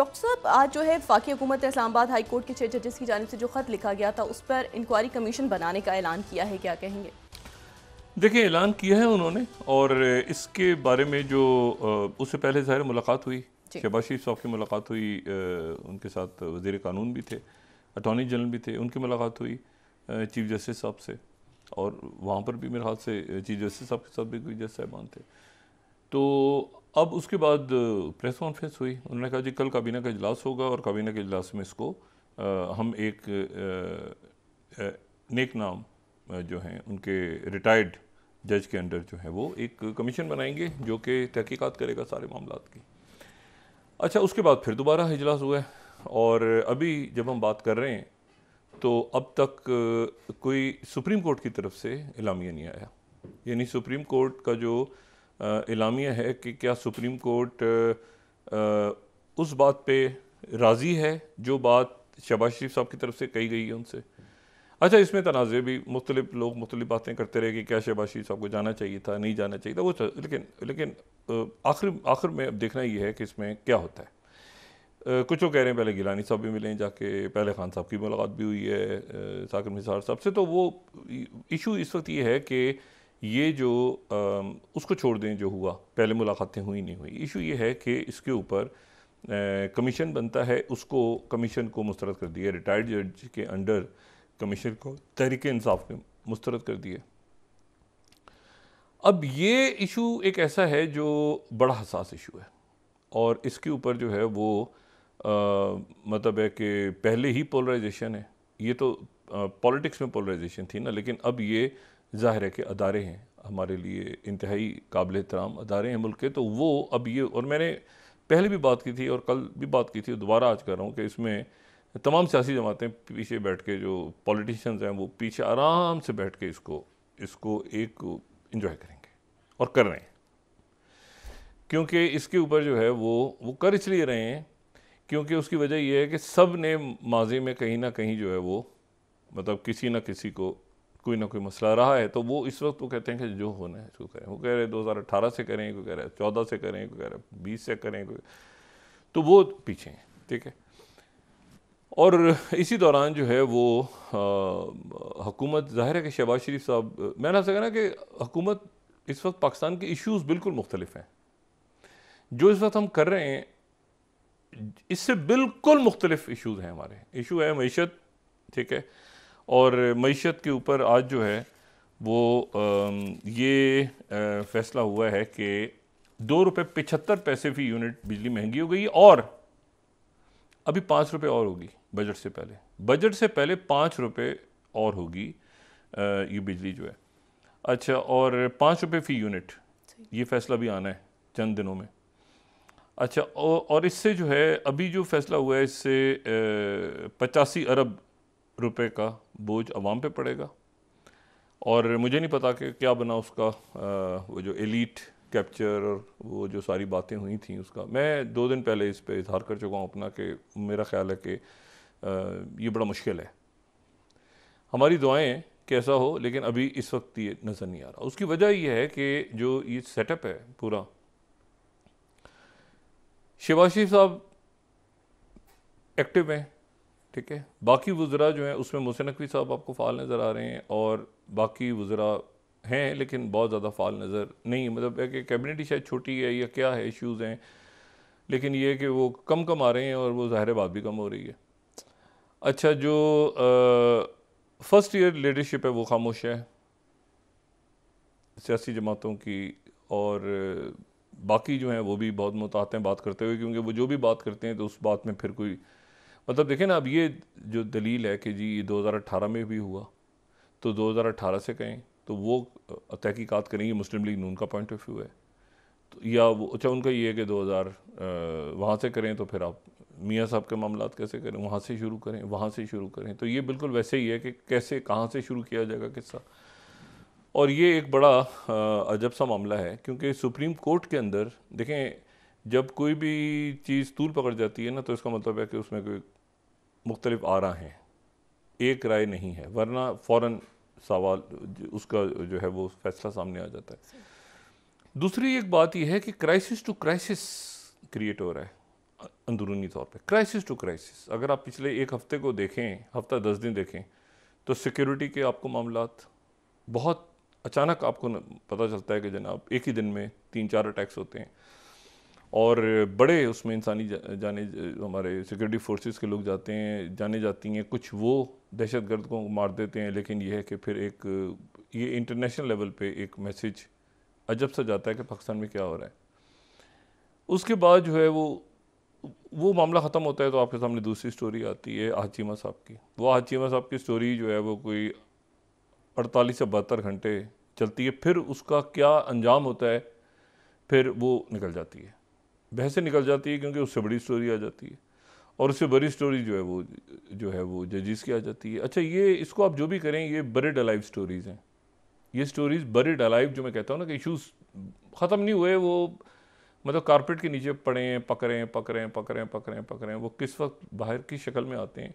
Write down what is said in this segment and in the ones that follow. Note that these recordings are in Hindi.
डॉक्टर साहब आज जो है वाकई हुकूमत ने इस्लामाबाद हाई कोर्ट के छः जजेस की जानब से जो ख़त लिखा गया था उस पर इंक्वायरी कमीशन बनाने का ऐलान किया है क्या कहेंगे देखिए ऐलान किया है उन्होंने और इसके बारे में जो उससे पहले ज़ाहिर मुलाकात हुई शहबाज शरीफ साहब की मुलाकात हुई उनके साथ वजीर कानून भी थे अटॉर्नी जनरल भी थे उनकी मुलाकात हुई चीफ जस्टिस साहब से और वहाँ पर भी मेरे हाथ से चीफ जस्टिस साहब के साथ भी कोई जज साहबान थे तो अब उसके बाद प्रेस कॉन्फ्रेंस हुई उन्होंने कहा जी कल काबीना का इजलास होगा और काबीना के इजलास में इसको आ, हम एक आ, आ, नेक नाम जो हैं उनके रिटायर्ड जज के अंडर जो है वो एक कमीशन बनाएंगे जो कि तहकीकात करेगा सारे मामला की अच्छा उसके बाद फिर दोबारा इजलास हुआ है और अभी जब हम बात कर रहे हैं तो अब तक कोई सुप्रीम कोर्ट की तरफ से इलामिया नहीं आया यानी सुप्रीम कोर्ट का जो इलामिया है कि क्या सुप्रीम कोर्ट उस बात पे राज़ी है जो बात शहबाज शरीफ साहब की तरफ से कही गई है उनसे अच्छा इसमें तनाज़े भी मुख्तलि लोग मुख्तलि बातें करते रहे कि क्या शहबाज शरीफ साहब को जाना चाहिए था नहीं जाना चाहिए था वो तो, लेकिन लेकिन आखिर आखिर में अब देखना ये है कि इसमें क्या होता है कुछ लोग कह रहे हैं पहले गिलानी साहब भी मिले जाके पहले खान साहब की मुलाकात भी हुई है साकिब निसार साहब से तो वो इशू इस वक्त ये है कि ये जो आ, उसको छोड़ दें जो हुआ पहले मुलाकातें हुई नहीं हुई इशू ये है कि इसके ऊपर कमीशन बनता है उसको कमीशन को मुस्तरद कर दिया रिटायर्ड जज के अंडर कमीशन को तहरीक इंसाफ में मुस्तरद कर दिया अब ये इशू एक ऐसा है जो बड़ा हसास इशू है और इसके ऊपर जो है वो आ, मतलब है कि पहले ही पोलराइजेशन है ये तो पॉलिटिक्स में पोलराइजेशन थी ना लेकिन अब ये ज़ाहिर है कि अदारे हैं हमारे लिए इंतहाई काबिल एहतराम अदारे हैं मुल्क के तो वो अब ये और मैंने पहले भी बात की थी और कल भी बात की थी दोबारा आज कर रहा हूँ कि इसमें तमाम सियासी जमातें पीछे बैठ के जो पॉलिटिशियंस हैं वो पीछे आराम से बैठ के इसको इसको एक इंजॉय करेंगे और कर रहे हैं क्योंकि इसके ऊपर जो है वो वो कर इसलिए रहे हैं क्योंकि उसकी वजह यह है कि सब ने माजी में कहीं ना कहीं जो है वो मतलब किसी ना किसी को कोई ना कोई मसला रहा है तो वो इस वक्त वो कहते हैं कि जो होना है इसको करें वो कह रहे हैं दो हज़ार अट्ठारह से करें कोई कह रहे हैं चौदह से करें कोई कह रहे हैं बीस से करें कोई तो वो पीछे हैं ठीक है और इसी दौरान जो है वो हकूमत ज़ाहिर है कि शहबाज शरीफ साहब मैंने आपसे कहना कि हकूमत इस वक्त पाकिस्तान के इश्यूज़ बिल्कुल मुख्तलिफ हैं जो इस वक्त हम कर रहे हैं इससे बिल्कुल मुख्तलिफ इशूज़ हैं हमारे इशू है मीशत ठीक है और मीशत के ऊपर आज जो है वो ये फैसला हुआ है कि दो रुपये पचहत्तर पैसे फी यूनिट बिजली महंगी हो गई और अभी पाँच रुपये और होगी बजट से पहले बजट से पहले पाँच रुपये और होगी ये बिजली जो है अच्छा और पाँच रुपये फ़ी यूनिट ये फैसला भी आना है चंद दिनों में अच्छा और इससे जो है अभी जो फैसला हुआ है इससे पचासी अरब रुपए का बोझ आवाम पे पड़ेगा और मुझे नहीं पता कि क्या बना उसका आ, वो जो एलिट कैप्चर और वो जो सारी बातें हुई थी उसका मैं दो दिन पहले इस पर इजहार कर चुका हूँ अपना कि मेरा ख्याल है कि ये बड़ा मुश्किल है हमारी दुआएं कैसा हो लेकिन अभी इस वक्त ये नज़र नहीं आ रहा उसकी वजह यह है कि जो ये सेटअप है पूरा शिवाशी साहब एक्टिव हैं ठीक है बाकी वज़रा जो हैं उसमें मोहसिन नकवी साहब आपको फ़ाल नज़र आ रहे हैं और बाकी वज़रा हैं लेकिन बहुत ज़्यादा फ़ाल नज़र नहीं है मतलब है कि कैबिनेट ही शायद छोटी है या क्या है इश्यूज़ हैं लेकिन ये कि वो कम कम आ रहे हैं और वो ज़ाहिर बात भी कम हो रही है अच्छा जो फ़र्स्ट ईयर लीडरशिप है वो खामोश है सियासी जमातों की और बाकी जो हैं वो भी बहुत मुतात हैं बात करते हुए क्योंकि वो जो भी बात करते हैं तो उस बात में फिर कोई मतलब देखें ना अब ये जो दलील है कि जी ये 2018 में भी हुआ तो 2018 से कहें तो वो तहकीक़ात ये मुस्लिम लीग नून का पॉइंट ऑफ व्यू है तो या वो अच्छा उनका ये है कि 2000 वहाँ से करें तो फिर आप मियाँ साहब के मामला कैसे करें वहाँ से शुरू करें वहाँ से शुरू करें तो ये बिल्कुल वैसे ही है कि कैसे कहाँ से शुरू किया जाएगा किस्सा और ये एक बड़ा अजब सा मामला है क्योंकि सुप्रीम कोर्ट के अंदर देखें जब कोई भी चीज़ तूल पकड़ जाती है ना तो इसका मतलब है कि उसमें कोई मुख्तलिफ आरा हैं एक राय नहीं है वरना फ़ौर सवाल उसका जो है वो फैसला सामने आ जाता है दूसरी एक बात यह है कि क्राइसिस टू क्राइसिस क्रिएट हो रहा है अंदरूनी तौर पे क्राइसिस टू क्राइसिस अगर आप पिछले एक हफ्ते को देखें हफ्ता दस दिन देखें तो सिक्योरिटी के आपको मामला बहुत अचानक आपको पता चलता है कि जनाब एक ही दिन में तीन चार अटैक्स होते हैं और बड़े उसमें इंसानी जा, जाने हमारे सिक्योरिटी फोर्सेस के लोग जाते हैं जाने जाती हैं कुछ वो दहशत गर्द को मार देते हैं लेकिन यह है कि फिर एक ये इंटरनेशनल लेवल पे एक मैसेज अजब सा जाता है कि पाकिस्तान में क्या हो रहा है उसके बाद जो है वो वो मामला ख़त्म होता है तो आपके सामने दूसरी स्टोरी आती है हाचीमा साहब की वो हाचीमा साहब की स्टोरी जो है वो कोई अड़तालीस से बहत्तर घंटे चलती है फिर उसका क्या अंजाम होता है फिर वो निकल जाती है बहसें निकल जाती है क्योंकि उससे बड़ी स्टोरी आ जाती है और उससे बड़ी स्टोरी जो है वो जो है वो जजिस की आ जाती है अच्छा ये इसको आप जो भी करें ये बरेड अलाइव स्टोरीज़ हैं ये स्टोरीज़ बरेड अलाइव जो मैं कहता हूँ ना कि इशूज़ ख़त्म नहीं हुए वो मतलब कारपेट के नीचे पड़े हैं पकड़े पकड़े पकड़े पकड़े पकड़े वो किस वक्त बाहर की शक्ल में आते हैं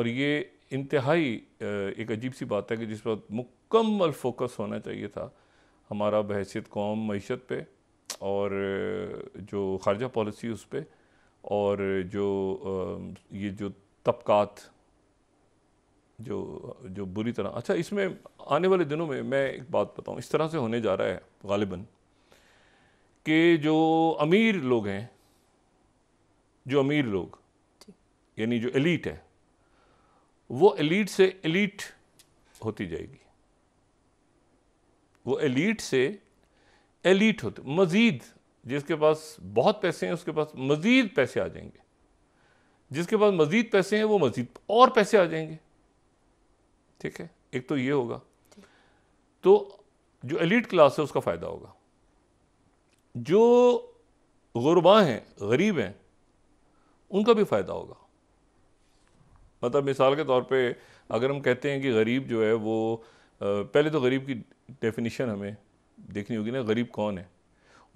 और ये इंतहाई एक अजीब सी बात है कि जिस वक्त मुकम्मल फोकस होना चाहिए था हमारा बहसीत कौम मीशत पर और जो खारजा पॉलिसी उस पर और जो ये जो तबक़ात जो जो बुरी तरह अच्छा इसमें आने वाले दिनों में मैं एक बात बताऊँ इस तरह से होने जा रहा है गालिबा कि जो अमीर लोग हैं जो अमीर लोग यानी जो एलीट है वो एलीट से एलीट होती जाएगी वो एलीट से एलिट होते मज़ीद जिसके पास बहुत पैसे हैं उसके पास मज़ीद पैसे आ जाएंगे जिसके पास मज़ीद पैसे हैं वो मज़ीद और पैसे आ जाएंगे ठीक है एक तो ये होगा तो जो एलिट क्लास है उसका फ़ायदा होगा जो गुरबा हैं गरीब हैं उनका भी फ़ायदा होगा मतलब मिसाल के तौर पे अगर हम कहते हैं कि गरीब जो है वो पहले तो गरीब की डेफिनेशन हमें देखनी होगी ना गरीब कौन है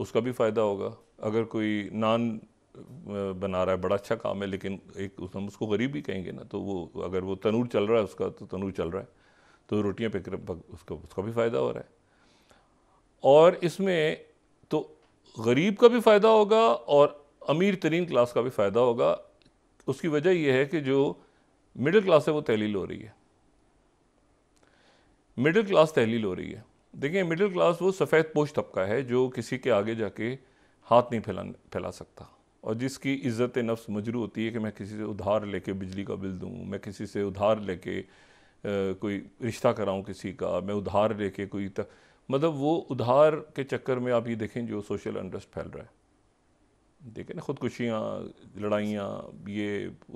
उसका भी फ़ायदा होगा अगर कोई नान बना रहा है बड़ा अच्छा काम है लेकिन एक उस हम उसको गरीब ही कहेंगे ना तो वो अगर वो तनूर चल रहा है उसका तो तनूर चल रहा है तो रोटियां पे उसका उसका भी फ़ायदा हो रहा है और इसमें तो गरीब का भी फ़ायदा होगा और अमीर तरीन क्लास का भी फ़ायदा होगा उसकी वजह यह है कि जो मिडिल क्लास है वो तहलील हो रही है मिडिल क्लास तहलील हो रही है देखिए मिडिल क्लास वो सफ़ेद पोश तबका है जो किसी के आगे जाके हाथ नहीं फैला फैला सकता और जिसकी इज़्ज़त नफ्स मजरू होती है कि मैं किसी से उधार लेके बिजली का बिल दूँ मैं किसी से उधार लेके कोई रिश्ता कराऊँ किसी का मैं उधार लेके कोई तक मतलब वो उधार के चक्कर में आप ये देखें जो सोशल अनरेस्ट फैल रहा है देखें ना खुदकुशियाँ लड़ाइयाँ ये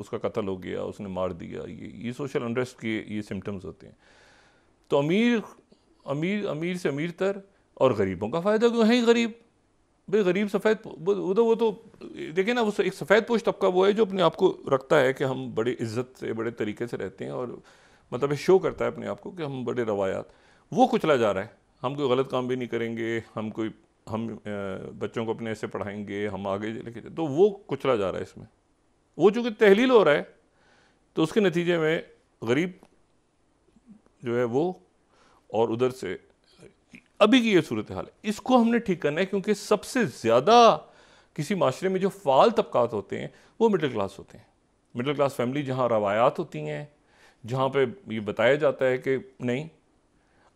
उसका कत्ल हो गया उसने मार दिया ये ये सोशल अनरेस्ट के ये सिम्टम्स होते हैं तो अमीर अमीर अमीर से अमीर तर और गरीबों का फ़ायदा क्यों है ही गरीब भाई गरीब सफ़ेद वो तो वो तो देखिए ना वो एक सफ़ेद पोष तबका वो है जो अपने आप को रखता है कि हम बड़े इज्जत से बड़े तरीके से रहते हैं और मतलब शो करता है अपने आप को कि हम बड़े रवायात वो कुचला जा रहा है हम कोई गलत काम भी नहीं करेंगे हम कोई हम बच्चों को अपने ऐसे पढ़ाएंगे हम आगे लेके तो वो कुचला जा रहा है इसमें वो चूँकि तहलील हो रहा है तो उसके नतीजे में गरीब जो है वो और उधर से अभी की ये सूरत हाल है इसको हमने ठीक करना है क्योंकि सबसे ज़्यादा किसी माशरे में जो फाल तबक़ात होते हैं वो मिडिल क्लास होते हैं मिडिल क्लास फैमिली जहाँ रवायात होती हैं जहाँ पे ये बताया जाता है कि नहीं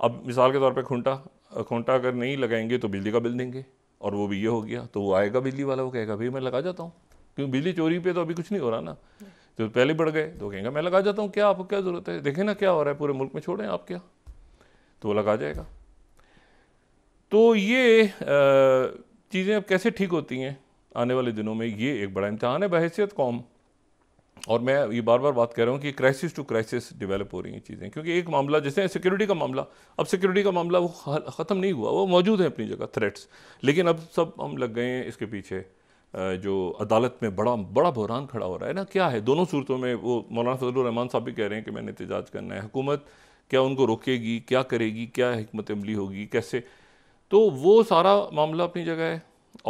अब मिसाल के तौर पे खूंटा खूंटा अगर नहीं लगाएंगे तो बिजली का बिल देंगे और वो भी ये हो गया तो वो आएगा बिजली वाला वो कहेगा भाई मैं लगा जाता हूँ क्योंकि बिजली चोरी पे तो अभी कुछ नहीं हो रहा ना तो पहले बढ़ गए तो कहेंगे मैं लगा जाता हूँ क्या आपको क्या ज़रूरत है देखें ना क्या हो रहा है पूरे मुल्क में छोड़ें आप क्या तो वो लगा जाएगा तो ये चीज़ें अब कैसे ठीक होती हैं आने वाले दिनों में ये एक बड़ा इम्तहान है बहसीत कौम और मैं ये बार बार बात कर रहा हूँ कि क्राइसिस टू क्राइसिस डेवलप हो रही हैं चीज़ें क्योंकि एक मामला जैसे सिक्योरिटी का मामला अब सिक्योरिटी का मामला वो ख़त्म नहीं हुआ वो मौजूद है अपनी जगह थ्रेट्स लेकिन अब सब हम लग गए हैं इसके पीछे जो अदालत में बड़ा बड़ा बहरान खड़ा हो रहा है ना क्या है दोनों सूरतों में वो मौलाना फजल रहमान साहब भी कह रहे हैं कि मैंने एहतजाज करना है हुकूमत क्या उनको रोकेगी क्या करेगी क्या हमत अमली होगी कैसे तो वो सारा मामला अपनी जगह है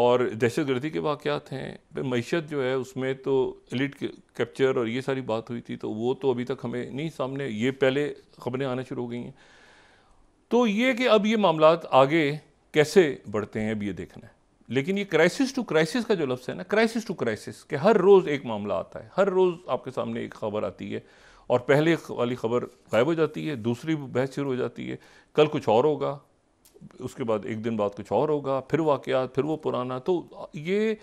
और दहशत गर्दी के वाक़ात हैं मीशत जो है उसमें तो एलिट कैप्चर और ये सारी बात हुई थी तो वो तो अभी तक हमें नहीं सामने ये पहले खबरें आना शुरू हो गई हैं तो ये कि अब ये मामला आगे कैसे बढ़ते हैं अब ये देखना है लेकिन ये क्राइसिस टू क्राइसिस का जो लफ्स है ना क्राइसिस टू क्राइसिस के हर रोज़ एक मामला आता है हर रोज़ आपके सामने एक खबर आती है और पहले वाली खबर गायब हो जाती है दूसरी बहस शुरू हो जाती है कल कुछ और होगा उसके बाद एक दिन बाद कुछ और होगा फिर वाकयात फिर वो पुराना तो ये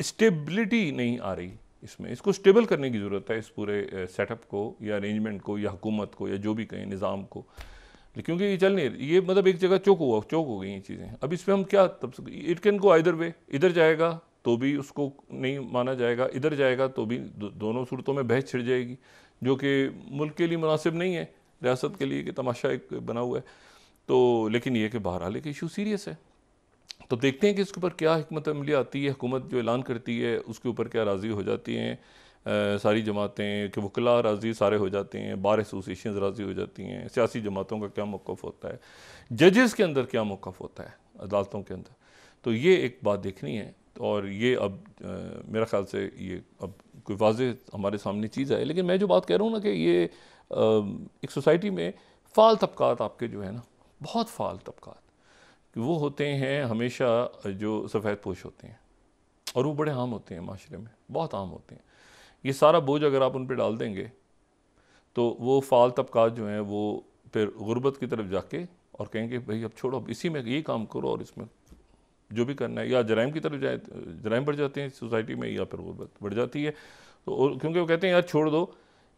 स्टेबिलिटी नहीं आ रही इसमें इसको स्टेबल करने की ज़रूरत है इस पूरे सेटअप को या अरेंजमेंट को या हुकूमत को या जो भी कहें निज़ाम को क्योंकि ये चल नहीं ये मतलब एक जगह चौक हुआ चौक हो गई ये चीज़ें अब इसमें हम क्या तब it can go either way इधर जाएगा तो भी उसको नहीं माना जाएगा इधर जाएगा तो भी दो, दोनों सूरतों में बहस छिड़ जाएगी जो कि मुल्क के लिए मुनासिब नहीं है रियासत के लिए कि तमाशा एक बना हुआ है तो लेकिन यह कि बहरहाल एक इशू सीरियस है तो देखते हैं कि इसके ऊपर क्या हमत अमली आती है हुकूमत जो ऐलान करती है उसके ऊपर क्या राज़ी हो जाती हैं सारी जमातें के वकला राज़ी सारे हो जाते हैं बार एसोसिएशन राज़ी हो जाती हैं सियासी जमातों का क्या मौक़ होता है जजेस के अंदर क्या मौक़ होता है अदालतों के अंदर तो ये एक बात देखनी है और ये अब आ, मेरा ख्याल से ये अब कोई वाज हमारे सामने चीज़ आए लेकिन मैं जो बात कह रहा हूँ ना कि ये एक सोसाइटी में फ़ाल तबक़ात आपके जो है ना बहुत फ़ाल तबक़ात वो होते हैं हमेशा जो सफ़ेद पोश होते हैं और वो बड़े आम होते हैं माशरे में बहुत आम होते हैं ये सारा बोझ अगर आप उन पर डाल देंगे तो वो फ़ाल तबक़ात जो हैं वो फिर गुर्बत की तरफ जाके और कहेंगे भाई अब छोड़ो अब इसी में ये काम करो और इसमें जो भी करना है या जराइम की तरफ जाए जराइम बढ़ जाते हैं सोसाइटी में या फिर वो बढ़ जाती है तो क्योंकि वो कहते हैं यार छोड़ दो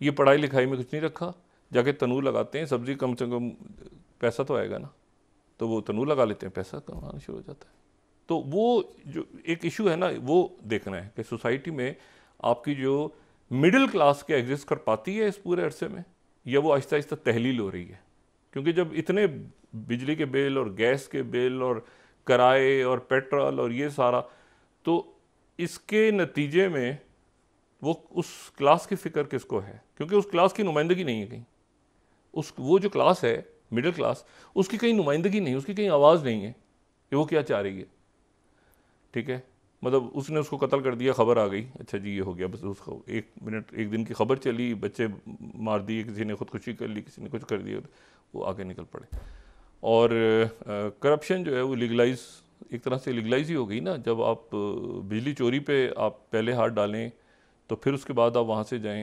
ये पढ़ाई लिखाई में कुछ नहीं रखा जाके तनूर लगाते हैं सब्ज़ी कम से कम पैसा तो आएगा ना तो वो तनूर लगा लेते हैं पैसा कमाना शुरू हो जाता है तो वो जो एक इशू है ना वो देखना है कि सोसाइटी में आपकी जो मिडिल क्लास के एग्जिस्ट कर पाती है इस पूरे अरसे में या वो आहिस्ता आहिस्ता तहलील हो रही है क्योंकि जब इतने बिजली के बिल और गैस के बिल और किराए और पेट्रोल और ये सारा तो इसके नतीजे में वो उस क्लास की फ़िक्र किसको है क्योंकि उस क्लास की नुमाइंदगी नहीं है कहीं उस वो जो क्लास है मिडिल क्लास उसकी कहीं नुमाइंदगी नहीं उसकी कहीं आवाज़ नहीं है कि वो क्या चाह रही है ठीक है मतलब उसने उसको कत्ल कर दिया खबर आ गई अच्छा जी ये हो गया बस उसको एक मिनट एक दिन की खबर चली बच्चे मार दिए किसी ने खुदकुशी कर ली किसी ने कुछ कर दिया वो आगे निकल पड़े और करप्शन जो है वो लीगलाइज एक तरह से लीगलाइज ही हो गई ना जब आप बिजली चोरी पे आप पहले हाथ डालें तो फिर उसके बाद आप वहाँ से जाएं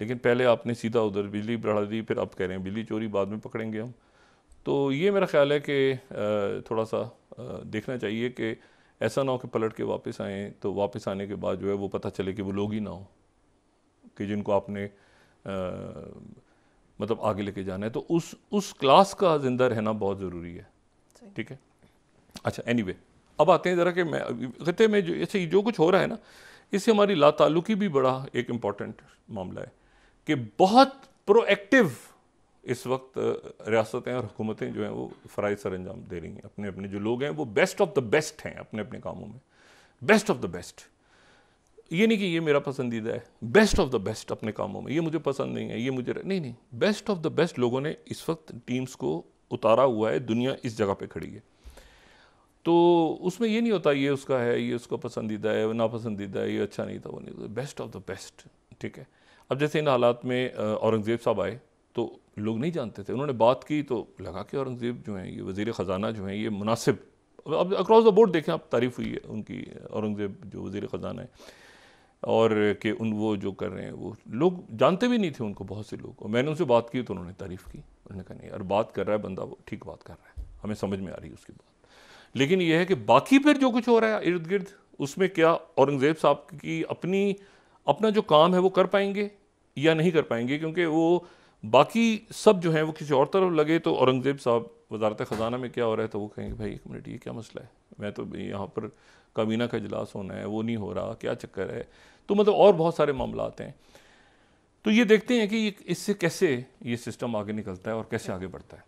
लेकिन पहले आपने सीधा उधर बिजली बढ़ा दी फिर आप कह रहे हैं बिजली चोरी बाद में पकड़ेंगे हम तो ये मेरा ख्याल है कि थोड़ा सा देखना चाहिए कि ऐसा ना हो कि पलट के वापस आएँ तो वापस आने के बाद जो है वो पता चले कि वो लोग ही ना हो कि जिनको आपने मतलब आगे लेके जाना है तो उस उस क्लास का ज़िंदा रहना बहुत ज़रूरी है ठीक है अच्छा एनी anyway, अब आते हैं ज़रा कि मैं खत्े में जो ऐसे जो कुछ हो रहा है ना इससे हमारी लातालुकी भी बड़ा एक इम्पॉर्टेंट मामला है कि बहुत प्रोएक्टिव इस वक्त रियासतें और हुकूमतें जो हैं वो फ़राइज सर अंजाम दे रही हैं अपने अपने जो लोग हैं वो बेस्ट ऑफ द बेस्ट हैं अपने अपने कामों में बेस्ट ऑफ द बेस्ट ये नहीं कि ये मेरा पसंदीदा है बेस्ट ऑफ द बेस्ट अपने कामों में ये मुझे पसंद नहीं है ये मुझे नहीं नहीं बेस्ट ऑफ द बेस्ट लोगों ने इस वक्त टीम्स को उतारा हुआ है दुनिया इस जगह पे खड़ी है तो उसमें ये नहीं होता ये उसका है ये उसका पसंदीदा है वो नापसंदीदा है ये अच्छा नहीं था वो नहीं था बेस्ट ऑफ द बेस्ट ठीक है अब जैसे इन हालात में औरंगज़ेब साहब आए तो लोग नहीं जानते थे उन्होंने बात की तो लगा कि औरंगज़ेब जो हैं ये वज़ी ख़जाना जो हैं ये मुनासिब अब अक्रॉस द बोर्ड देखें आप तारीफ़ हुई है उनकी औरंगज़ेब जो वज़ी ख़जाना है और कि उन वो जो कर रहे हैं वो लोग जानते भी नहीं थे उनको बहुत से लोग और मैंने उनसे बात की तो उन्होंने तारीफ़ की उन्होंने कहा नहीं यार बात कर रहा है बंदा वो ठीक बात कर रहा है हमें समझ में आ रही है उसकी बात लेकिन यह है कि बाकी फिर जो कुछ हो रहा है इर्द गिर्द उसमें क्या औरंगज़ेब साहब की अपनी अपना जो काम है वो कर पाएंगे या नहीं कर पाएंगे क्योंकि वो बाकी सब जो हैं वो किसी और तरफ लगे तो औरंगज़ेब साहब वजारत ख़जाना में क्या हो रहा है तो वो कहेंगे भाई एक मिनट ये क्या मसला है मैं तो यहाँ पर काबीना का इजलास होना है वो नहीं हो रहा क्या चक्कर है तो मतलब और बहुत सारे मामला आते हैं तो ये देखते हैं कि इससे कैसे ये सिस्टम आगे निकलता है और कैसे आगे बढ़ता है